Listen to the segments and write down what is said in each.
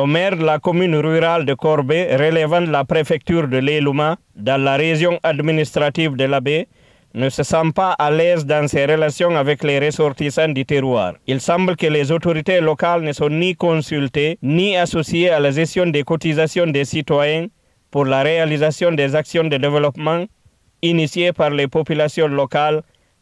le maire de la commune rurale de Corbet, relevant de la préfecture de l'Eluma, dans la région administrative de baie, ne se sent pas à l'aise dans ses relations avec les ressortissants du terroir. Il semble que les autorités locales ne sont ni consultées ni associées à la gestion des cotisations des citoyens pour la réalisation des actions de développement initiées par les populations locales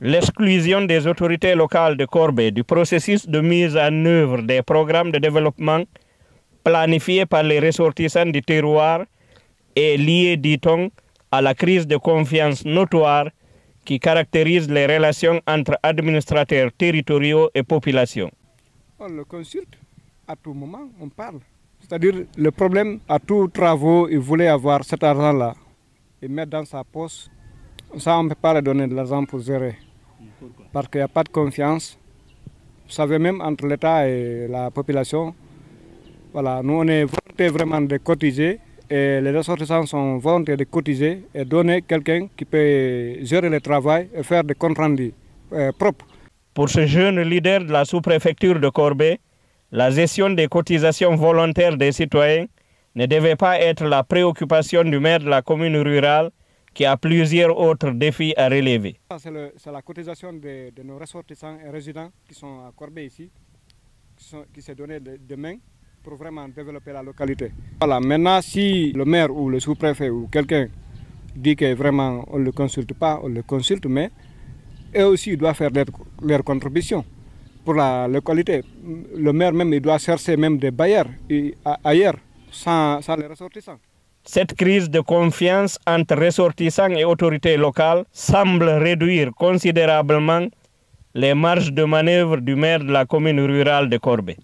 L'exclusion des autorités locales de Corbeil du processus de mise en œuvre des programmes de développement planifiés par les ressortissants du terroir est liée, dit-on, à la crise de confiance notoire qui caractérise les relations entre administrateurs territoriaux et population. On le consulte, à tout moment, on parle. C'est-à-dire, le problème, à tous travaux, il voulait avoir cet argent-là et mettre dans sa poche. Ça, on ne peut pas lui donner de l'argent pour gérer. Parce qu'il n'y a pas de confiance. Vous savez, même entre l'État et la population, voilà, nous on est volontaires vraiment de cotiser et les ressortissants sont volontaires de cotiser et donner quelqu'un qui peut gérer le travail et faire des comptes rendus euh, propres. Pour ce jeune leader de la sous-préfecture de Corbet, la gestion des cotisations volontaires des citoyens ne devait pas être la préoccupation du maire de la commune rurale, qui a plusieurs autres défis à relever. C'est la cotisation de, nos ressortissants et résidents qui sont à ici, qui s'est donnée de, demain pour vraiment développer la localité. Voilà, maintenant si le maire ou le sous-préfet ou quelqu'un dit que vraiment on ne le consulte pas, on le consulte, mais eux aussi doivent faire leur, leur contribution pour la localité. Le maire même, il doit chercher même des bailleurs ailleurs sans les ressortissants. Cette crise de confiance entre ressortissants et autorités locales semble réduire considérablement les marges de manœuvre du maire de la commune rurale de Corbet.